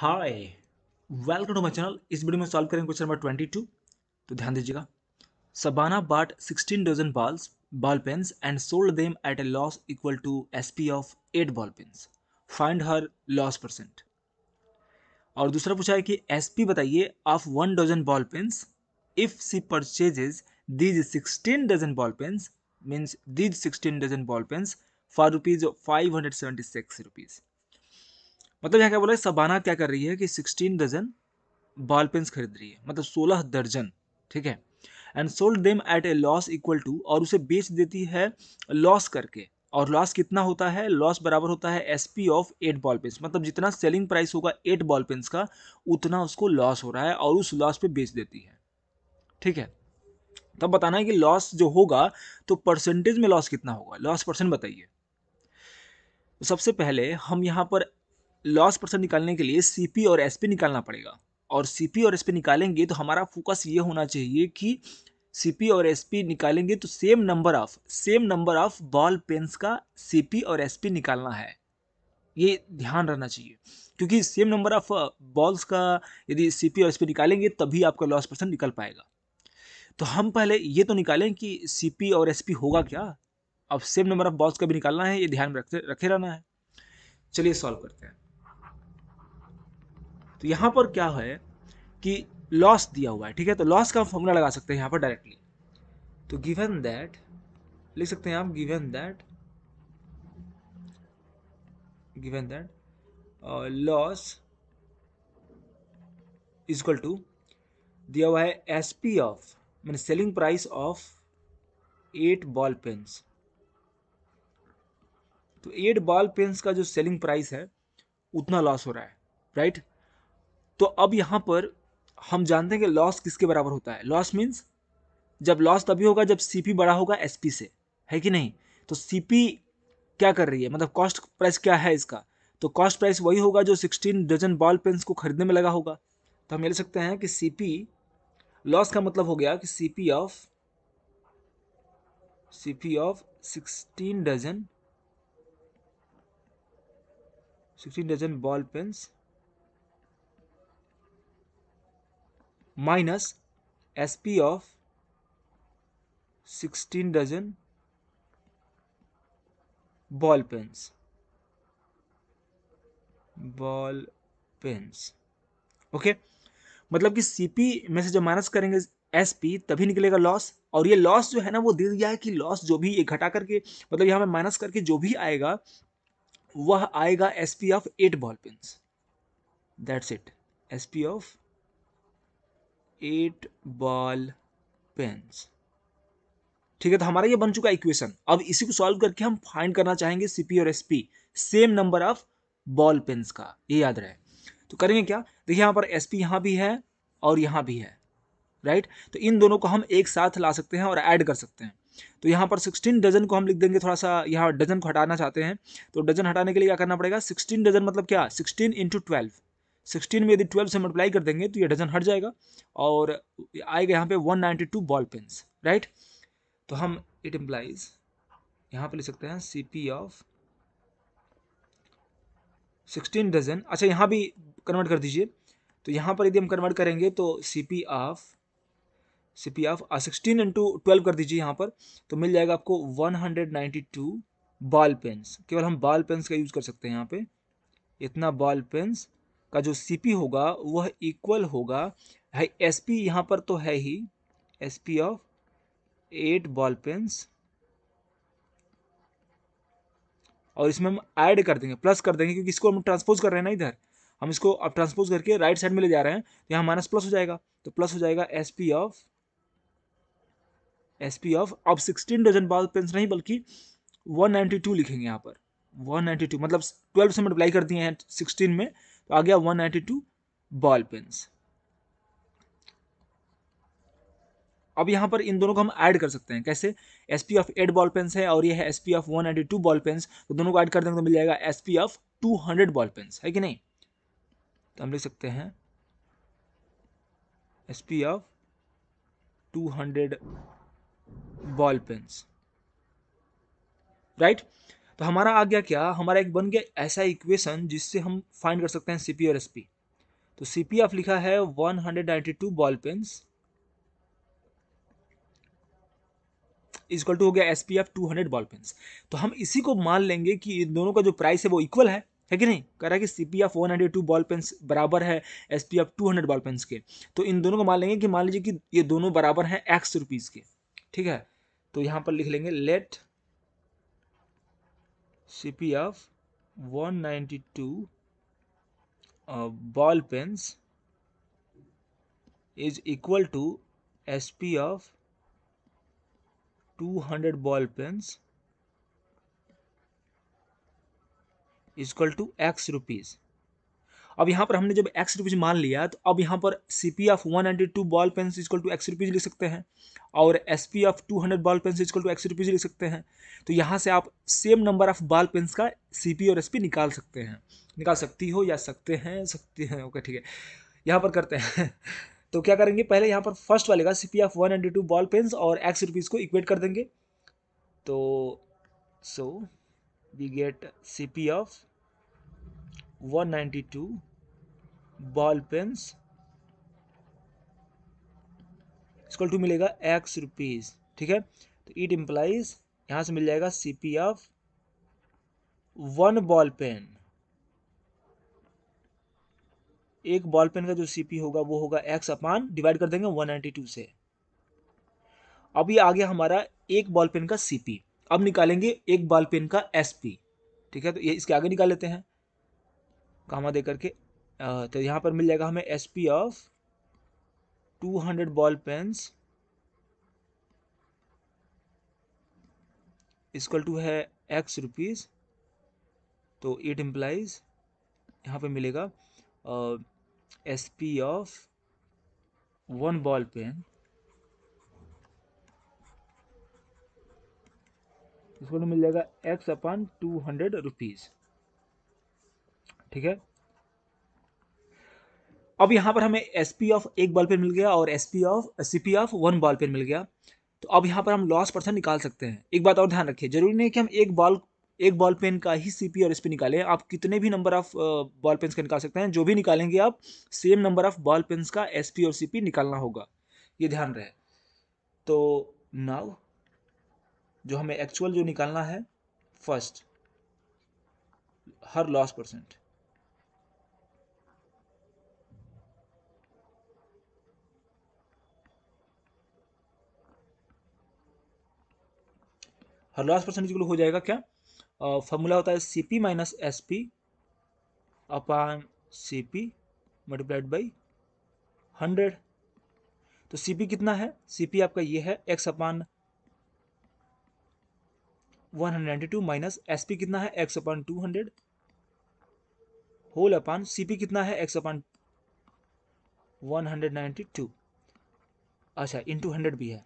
Hi welcome to my channel इस video में solve करेंगे क्वेश्चन नंबर ट्वेंटी टू तो ध्यान दीजिएगा Shabana bought sixteen dozen balls ball pens and sold them at a loss equal to SP of eight ball pens find her loss percent और दूसरा पूछा है कि एस पी बताइए of one dozen ball pens if she purchases these sixteen dozen ball pens means these sixteen dozen ball pens for rupees five hundred seventy six rupees मतलब यहाँ क्या बोला है सबाना क्या कर रही है कि सिक्सटीन डजन बॉल पेन्स खरीद रही है मतलब सोलह दर्जन ठीक है and sold them at a loss equal to और उसे बेच देती है लॉस करके और लॉस कितना होता है लॉस बराबर होता है S P of eight ball pens मतलब जितना सेलिंग प्राइस होगा एट बॉल पेन्स का उतना उसको लॉस हो रहा है और उस लॉस पे बेच देती है ठीक है तब बताना है कि लॉस जो होगा तो परसेंटेज में लॉस कितना होगा लॉस परसेंट बताइए सबसे पहले हम यहाँ पर लॉस परसेंट निकालने के लिए सी और एस निकालना पड़ेगा और सी और एस निकालेंगे तो हमारा फोकस ये होना चाहिए कि सी और एस निकालेंगे तो same number of same number of ball pens का सी और एस निकालना है ये ध्यान रहना चाहिए क्योंकि सेम नंबर ऑफ बॉल्स का यदि सी और एस निकालेंगे तभी आपका लॉस परसेंट निकल पाएगा तो हम पहले ये तो निकालें कि सी और एस होगा क्या अब सेम नंबर ऑफ बॉल्स का भी निकालना है ये ध्यान रखते रखे रहना है चलिए सॉल्व करते हैं तो यहाँ पर क्या है कि लॉस दिया हुआ है ठीक है तो लॉस का फॉर्मूला लगा सकते हैं यहाँ पर डायरेक्टली तो गिवन दैट लिख सकते हैं आप given that given that loss equal to दिया हुआ है एस पी ऑफ मैंने selling price of eight ball pens तो एट बॉल पेन्स का जो सेलिंग प्राइस है उतना लॉस हो रहा है राइट तो अब यहाँ पर हम जानते हैं कि लॉस किसके बराबर होता है लॉस मीन्स जब लॉस तभी होगा जब सीपी बड़ा होगा एसपी से है कि नहीं तो सीपी क्या कर रही है मतलब कॉस्ट प्राइस क्या है इसका तो कॉस्ट प्राइस वही होगा जो सिक्सटीन डजन बॉल पेन्स को खरीदने में लगा होगा तो हम ये ले सकते हैं कि सीपी लॉस का मतलब हो गया कि CP of CP of sixteen dozen sixteen dozen ball pens minus SP of 16 dozen ball pens ball pens okay मतलब कि सीपी में से जब माइनस करेंगे एसपी तभी निकलेगा लॉस और ये लॉस जो है ना वो दे दिया है कि लॉस जो भी ये घटा करके मतलब यहां में माइनस करके जो भी आएगा वह आएगा SP of eight ball pens that's it P of eight ball pens ठीक है तो हमारा ये बन चुका इक्वेशन अब इसी को सॉल्व करके हम फाइंड करना चाहेंगे सीपी और SP same number of ball pens का ये याद रहे तो करेंगे क्या देखिए यहाँ पर एसपी यहां भी है और यहां भी है राइट तो इन दोनों को हम एक साथ ला सकते हैं और ऐड कर सकते हैं तो यहाँ पर सिक्सटीन डजन को हम लिख देंगे थोड़ा सा यहाँ डजन को हटाना चाहते हैं तो डजन हटाने के लिए क्या करना पड़ेगा सिक्सटीन डजन मतलब क्या सिक्सटीन इंटू ट्वेल्व सिक्सटीन में यदि ट्वेल्व से मल्टीप्लाई कर देंगे तो ये डजन हट जाएगा और आएगा यहाँ पे one ninety two ball pens right तो हम इट एम्प्लाइज यहाँ पे लिख सकते हैं C P of sixteen dozen अच्छा यहाँ भी कन्वर्ट कर दीजिए तो यहाँ पर यदि हम कन्वर्ट करेंगे तो C P of C P of sixteen into twelve कर दीजिए यहाँ पर तो मिल जाएगा आपको one hundred ninety two ball pens केवल हम बॉल पेन्स का यूज़ कर सकते हैं यहाँ पे इतना बॉल पेन्स का जो सी होगा वह इक्वल होगा भाई एस पी यहाँ पर तो है ही S P of eight ball pens और इसमें हम ऐड कर देंगे प्लस कर देंगे क्योंकि इसको हम ट्रांसपोज कर रहे हैं ना इधर हम इसको अब ट्रांसपोज करके राइट साइड में ले जा रहे हैं तो यहाँ माइनस प्लस हो जाएगा तो प्लस हो जाएगा S P of S P of अब सिक्सटीन डजन बॉल पेन्स नहीं बल्कि वन नाइन्टी टू लिखेंगे यहाँ पर वन नाइन्टी टू मतलब ट्वेल्व से मल्टीप्लाई कर दिए हैं सिक्सटीन में तो आ गया 192 बॉल पेन्स अब यहां पर इन दोनों को हम ऐड कर सकते हैं कैसे S P of eight ball pens है और यह है S P of one eighty two ball pens तो दोनों को ऐड कर देंगे तो मिल जाएगा S P of two hundred ball pens है कि नहीं तो हम लिख सकते हैं S P of two hundred ball pen right तो हमारा आ गया क्या हमारा एक बन गया ऐसा इक्वेशन जिससे हम फाइंड कर सकते हैं सी पी और एस पी तो सी पी एफ लिखा है one hundred ninety two ball pens is equal to हो गया S P F two hundred ball pens तो हम इसी को मान लेंगे कि इन दोनों का जो प्राइस है वो इक्वल है है कि नहीं कह रहा है कि C P of one hundred two ball pens बराबर है S P F two hundred ball pens के तो इन दोनों को मान लेंगे कि मान लीजिए कि ये दोनों बराबर हैं एक्स रुपीज़ के ठीक है तो यहाँ पर लिख लेंगे let CPF 192 uh, ball pens is equal to SP of 200 ball pens is equal to X rupees. अब यहाँ पर हमने जब एक्स रुपीज़ मान लिया तो अब यहाँ पर C P of one hundred two ball pen equal to X rupees लिख सकते हैं और S P of two hundred ball pen equal to X rupees लिख सकते हैं तो यहाँ से आप same number of ball pen का सी पी और एस पी निकाल सकते हैं निकाल सकती हो या सकते हैं सकते हैं ओके ठीक है यहाँ पर करते हैं तो क्या करेंगे पहले यहाँ पर फर्स्ट वाले का C P of one hundred two ball pen और एक्स रुपीज़ को इक्वेट कर देंगे तो so we get C P of 192 ball pens इसको टू मिलेगा एक्स रुपीज ठीक है तो इट इम्प्लाइज यहां से मिल जाएगा CP of one ball pen एक बॉल पेन का जो सीपी होगा वो होगा एक्स अपान डिवाइड कर देंगे 192 से अब ये आ गया हमारा एक बॉल पेन का सीपी अब निकालेंगे एक बॉल पेन का एसपी ठीक है तो ये इसके आगे निकाल लेते हैं कामा दे करके तो यहाँ पर मिल जाएगा हमें S P of two hundred ball pens equal to है एक्स रुपीज़ तो इट इम्प्लाइज यहाँ पे मिलेगा S P of one ball pen इसको तो मिल जाएगा X upon two hundred rupees ठीक है अब यहाँ पर हमें एस पी ऑफ एक बॉल पेन मिल गया और S P of C P of one ball pen मिल गया तो अब यहाँ पर हम लॉस परसेंट निकाल सकते हैं एक बात और ध्यान रखिए जरूरी नहीं कि हम एक बॉल एक बॉल पेन का ही सी पी और एस पी निकालें आप कितने भी नंबर ऑफ बॉल पेन्स का निकाल सकते हैं जो भी निकालेंगे आप same number of ball pens का एस पी और सी पी निकालना होगा ये ध्यान रहे तो नाउ जो हमें एक्चुअल जो निकालना है फर्स्ट हर लॉस परसेंट और लास्ट परसेंटेज हो जाएगा क्या फॉर्मूला होता है C P minus S P upon C P multiplied by hundred तो सी पी कितना है सी पी आपका ये है X upon one hundred ninety two minus S P कितना है X upon two hundred whole upon C P कितना है X upon one hundred ninety two अच्छा इंटू हंड्रेड भी है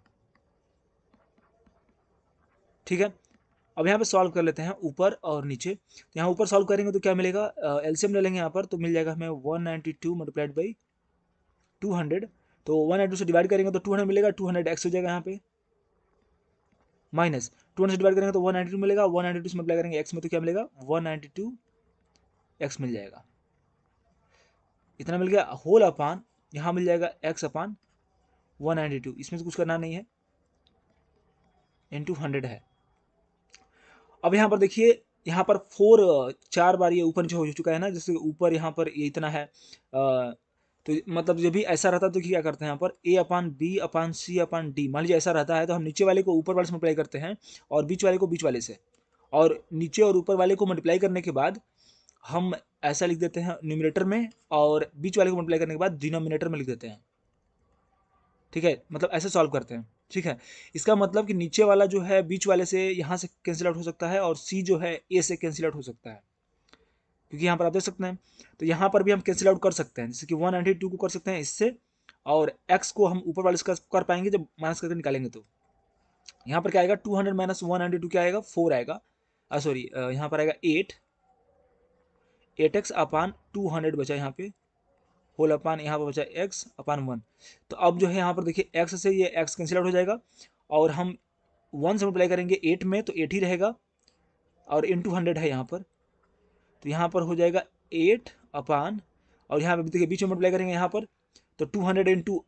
ठीक है अब यहाँ पे सॉल्व कर लेते हैं ऊपर और नीचे तो यहाँ ऊपर सॉल्व करेंगे तो क्या मिलेगा एलसीएम ले लेंगे यहाँ पर तो मिल जाएगा हमें one ninety two multiplied by two hundred तो वन नाइन्टी से डिवाइड करेंगे तो टू हंड्रेड मिलेगा टू हंड्रेड एक्स हो जाएगा यहाँ पे माइनस टू हंड्रेड से डिवाइड करेंगे तो वन नाइन्टी टू मिलेगा वन नाइन्टी टू से मल्टीप्लाई करेंगे एक्स में तो क्या मिलेगा वन नाइन्टी टू एक्स मिल जाएगा इतना मिल गया होल अपान यहाँ मिल जाएगा X upon one ninety two इसमें से कुछ करना नहीं है टू हंड्रेड है अब यहाँ पर देखिए यहाँ पर फोर चार बार ये ऊपर जो हो चुका है ना जैसे ऊपर यहाँ पर ये इतना है आ, तो मतलब जब भी ऐसा रहता है तो क्या करते हैं यहाँ पर ए अपान बी अपान सी अपान डी मान लीजिए ऐसा रहता है तो हम नीचे वाले को ऊपर वाले से मल्टीप्लाई करते हैं और बीच वाले को बीच वाले से और नीचे और ऊपर वाले को मल्टीप्लाई करने के बाद हम ऐसा लिख देते हैं न्यूमिनेटर में और बीच वाले को मल्टीप्लाई करने के बाद डिनोमिनेटर में लिख देते हैं ठीक है मतलब ऐसे सॉल्व करते हैं ठीक है इसका मतलब कि नीचे वाला जो है बीच वाले से यहाँ से कैंसिल आउट हो सकता है और सी जो है ए से कैंसिल आउट हो सकता है क्योंकि यहाँ पर आप देख सकते हैं तो यहाँ पर भी हम कैंसिल आउट कर सकते हैं जैसे कि वन नाइन्टी टू को कर सकते हैं इससे और एक्स को हम ऊपर वाले से कर पाएंगे जब माइनस करके निकालेंगे तो यहाँ पर क्या आएगा two hundred minus one ninety two क्या आएगा फोर आएगा सॉरी यहाँ पर आएगा eight eight x upon two hundred बचा यहाँ पे होल अपान यहाँ पर बचा एक्स अपान वन तो अब जो है यहाँ पर देखिए एक्स से ये एक्स कैंसिल आउट हो जाएगा और हम वन से मल्टीप्लाई करेंगे एट में तो एट ही रहेगा और इन टू हंड्रेड है यहाँ पर तो यहाँ पर हो जाएगा एट अपान और यहाँ पर देखिए बीच में मल्टीप्लाई करेंगे यहाँ पर तो two hundred into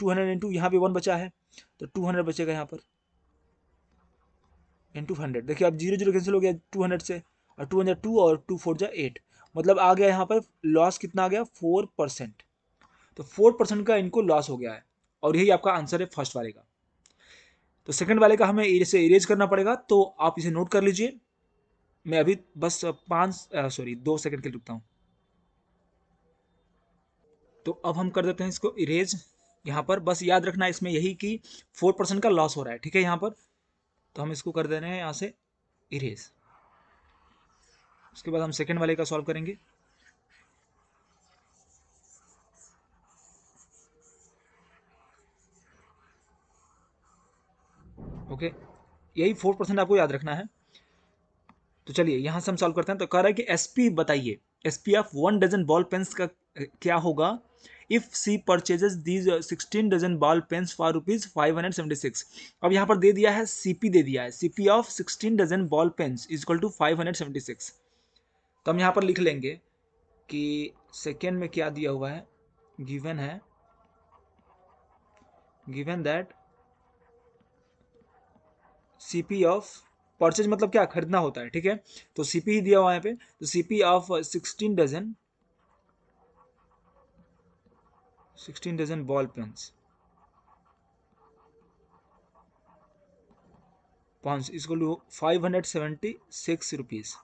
two hundred into यहाँ पर वन बचा है तो टू हंड्रेड बचेगा यहाँ पर इन टू हंड्रेड देखिए अब जीरो जीरो कैंसिल हो गया टू हंड्रेड से और टू हंड्रेड टू और टू फोर जा एट मतलब आ गया यहाँ पर लॉस कितना आ गया फोर परसेंट तो फोर परसेंट का इनको लॉस हो गया है और यही आपका आंसर है फर्स्ट वाले का तो सेकंड वाले का हमें इसे इरेज करना पड़ेगा तो आप इसे नोट कर लीजिए मैं अभी बस पाँच सॉरी दो सेकंड के लिए रुकता हूँ तो अब हम कर देते हैं इसको इरेज यहाँ पर बस याद रखना इसमें यही कि फोर परसेंट का लॉस हो रहा है ठीक है यहाँ पर तो हम इसको कर दे रहे हैं यहाँ से इरेज उसके बाद हम सेकेंड वाले का सॉल्व करेंगे ओके यही फोर परसेंट आपको याद रखना है तो चलिए यहां से हम सॉल्व करते हैं तो कह रहा है कि एसपी बताइए SP of one dozen ball pens का क्या होगा if she purchases these sixteen dozen ball pens for rupees five hundred seventy six अब यहाँ पर दे दिया है सी पी दे दिया है C P of sixteen dozen ball pens is equal to five hundred seventy six तो हम यहाँ पर लिख लेंगे कि सेकेंड में क्या दिया हुआ है गिवन है given that CP of purchase मतलब क्या खरीदना होता है ठीक है तो सीपी ही दिया हुआ है पे तो CP of sixteen dozen sixteen dozen ball pens pens इसको five hundred seventy six rupees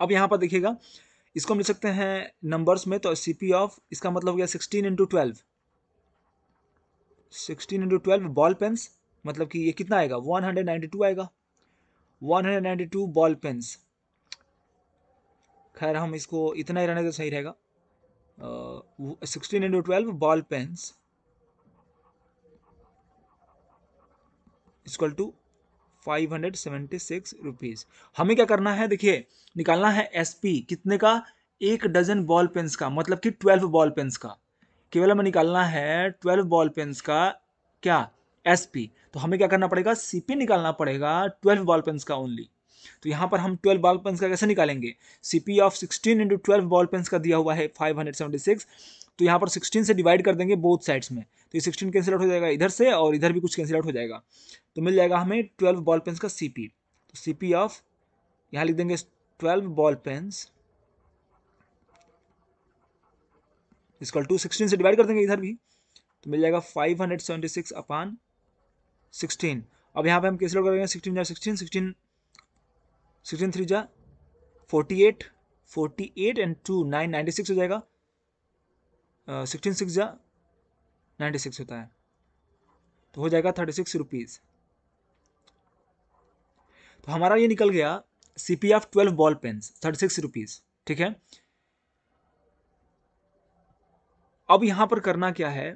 अब यहाँ पर देखिएगा इसको हम लिख सकते हैं नंबर्स में तो सी पी ऑफ इसका मतलब हो गया sixteen into twelve sixteen into twelve ball pens मतलब कि ये कितना आएगा वन हंड्रेड नाइन्टी टू आएगा one hundred ninety two ball pens खैर हम इसको इतना ही रहने तो सही रहेगा sixteen into twelve ball pens equal to five hundred seventy six rupees हमें क्या करना है देखिए निकालना है एस पी कितने का एक डजन बॉल पेन्स का मतलब कि ट्वेल्व बॉल पेन्स का केवल हमें निकालना है ट्वेल्व बॉल पेन्स का क्या एस पी तो हमें क्या करना पड़ेगा सी पी निकालना पड़ेगा ट्वेल्व बॉल पेन्स का ओनली तो यहाँ पर हम ट्वेल्व बॉल पेन्स का कैसे निकालेंगे C P of sixteen into twelve ball pens का दिया हुआ है फाइव हंड्रेड सेवेंटी सिक्स तो यहाँ पर सिक्सटीन से डिवाइड कर देंगे बोथ साइड्स में तो ये सिक्सटीन कैंसिल आउट हो जाएगा इधर से और इधर भी कुछ कैंसिल आउट हो जाएगा तो मिल जाएगा हमें ट्वेल्व बॉल पेन्स का सी पी तो सी पी ऑफ यहाँ लिख देंगे twelve ball pens is equal to sixteen से डिवाइड कर देंगे इधर भी तो मिल जाएगा five hundred seventy six upon sixteen अब यहाँ पे हम कैंसिल लोग करेंगे सिक्सटीन जा सिक्सटीन सिक्सटीन सिक्सटीन थ्री जा forty eight forty eight and two nine ninety six हो जाएगा सिक्सटीन सिक्स या नाइन्टी सिक्स होता है तो हो जाएगा थर्टी सिक्स रुपीज़ तो हमारा ये निकल गया C P of twelve ball pens thirty six rupees ठीक है अब यहाँ पर करना क्या है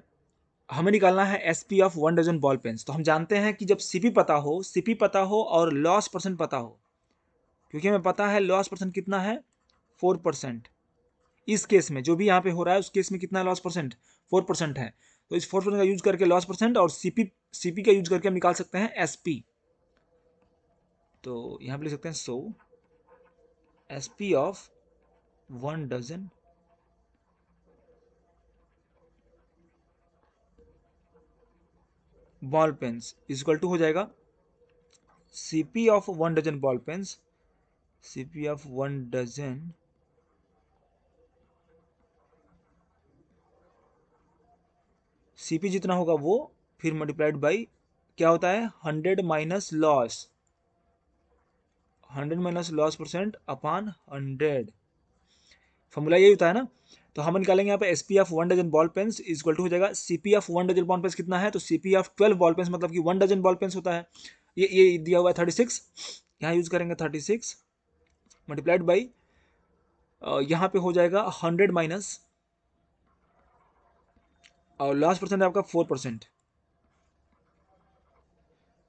हमें निकालना है S P of one dozen ball pens तो हम जानते हैं कि जब सीपी पता हो सीपी पता हो और लॉस परसेंट पता हो क्योंकि हमें पता है लॉस परसेंट कितना है फोर परसेंट इस केस में जो भी यहाँ पे हो रहा है उस केस में कितना लॉस परसेंट फोर परसेंट है तो इस फोर परसेंट का यूज करके लॉस परसेंट और सीपी सीपी का यूज करके हम निकाल सकते हैं एसपी तो यहाँ पे लिख सकते हैं so S P of one dozen ball pens is equal to हो जाएगा CP of one dozen ball pens CP of one dozen CP P जितना होगा वो फिर मल्टीप्लाइड बाई क्या होता है hundred minus loss hundred minus loss percent upon hundred formula यही होता है ना तो हम निकालेंगे यहाँ पे S P of one dozen ball is equal to हो जाएगा C P of one dozen ball pens कितना है तो C P of twelve ball pen मतलब कि वन डजन बॉल पेन्स होता है ये ये दिया हुआ है थर्टी सिक्स यहाँ यूज करेंगे थर्टी सिक्स मल्टीप्लाइड बाई यहाँ पे हो जाएगा हंड्रेड माइनस और लास्ट परसेंट है आपका फोर परसेंट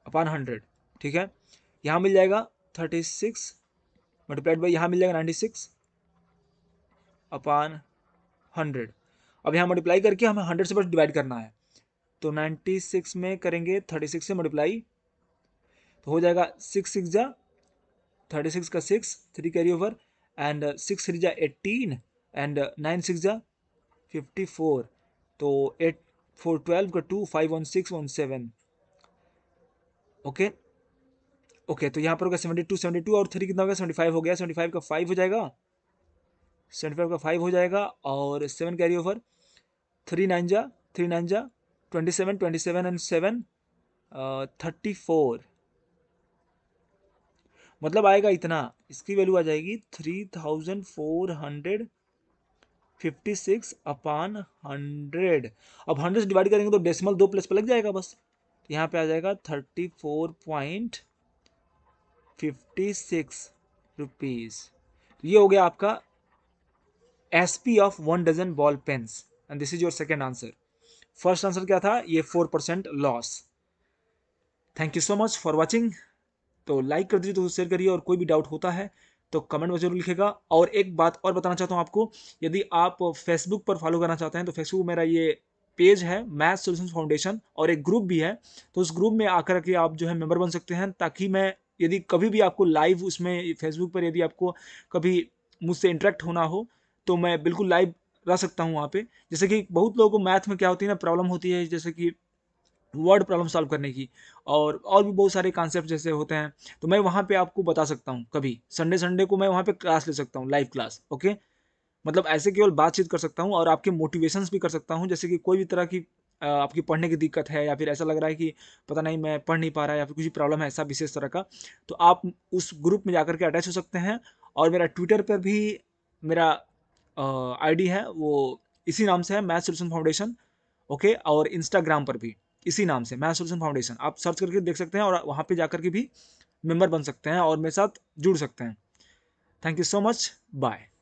अपान हंड्रेड ठीक है यहाँ मिल जाएगा थर्टी सिक्स मल्टीप्लाइड बाई यहाँ मिल जाएगा नाइन्टी सिक्स अपान हंड्रेड अब यहाँ मल्टीप्लाई करके हमें हंड्रेड से बस डिवाइड करना है तो नाइन्टी सिक्स में करेंगे थर्टी सिक्स से मल्टीप्लाई तो हो जाएगा सिक्स सिक्स जा थर्टी सिक्स का six three carry over and six three जा एटीन एंड नाइन सिक्स जा फिफ्टी फोर तो एट फोर ट्वेल्व का two five one six one seven okay okay तो यहाँ पर होगा सेवेंटी टू सेवेंटी टू और थ्री कितना हो गया सेवेंटी फाइव हो गया सेवेंटी फाइव का फाइव हो जाएगा सेवेंटी फाइव का फाइव हो जाएगा और seven carry over three nine जा थ्री नाइन जा twenty seven twenty seven and seven thirty four मतलब आएगा इतना इसकी वैल्यू आ जाएगी three thousand four hundred fifty six upon hundred अब हंड्रेड से डिवाइड करेंगे तो डेसिमल दो प्लेस पर लग जाएगा बस तो यहाँ पे आ जाएगा thirty four point fifty six rupees ये हो गया आपका S P of one dozen ball pens and this is your second answer first answer क्या था ये four percent loss thank you so much for watching तो लाइक कर दीजिए तो शेयर करिए और कोई भी डाउट होता है तो कमेंट में जरूर लिखेगा और एक बात और बताना चाहता हूँ आपको यदि आप फेसबुक पर फॉलो करना चाहते हैं तो फेसबुक मेरा ये पेज है मैथ सोल्यूशन फाउंडेशन और एक ग्रुप भी है तो उस ग्रुप में आकर के आप जो है मेंबर बन सकते हैं ताकि मैं यदि कभी भी आपको लाइव उसमें फेसबुक पर यदि आपको कभी मुझसे इंटरेक्ट होना हो तो मैं बिल्कुल लाइव रह सकता हूँ वहाँ पे जैसे कि बहुत लोगों को मैथ में क्या होती है ना प्रॉब्लम होती है जैसे कि वर्ड प्रॉब्लम सॉल्व करने की और और भी बहुत सारे कॉन्सेप्ट जैसे होते हैं तो मैं वहाँ पे आपको बता सकता हूँ कभी संडे संडे को मैं वहाँ पे क्लास ले सकता हूँ लाइव क्लास ओके मतलब ऐसे केवल बातचीत कर सकता हूँ और आपके मोटिवेशंस भी कर सकता हूँ जैसे कि कोई भी तरह की आपकी पढ़ने की दिक्कत है या फिर ऐसा लग रहा है कि पता नहीं मैं पढ़ नहीं पा रहा या फिर कुछ प्रॉब्लम है ऐसा विशेष तरह का तो आप उस ग्रुप में जा के अटैच हो सकते हैं और मेरा ट्विटर पर भी मेरा आई है वो इसी नाम से है मैथ सोल्यूशन फाउंडेशन ओके और इंस्टाग्राम पर भी इसी नाम से मैथ सोल्यूशन फाउंडेशन आप सर्च करके देख सकते हैं और वहाँ पर जाकर के भी मेम्बर बन सकते हैं और मेरे साथ जुड़ सकते हैं thank you so much bye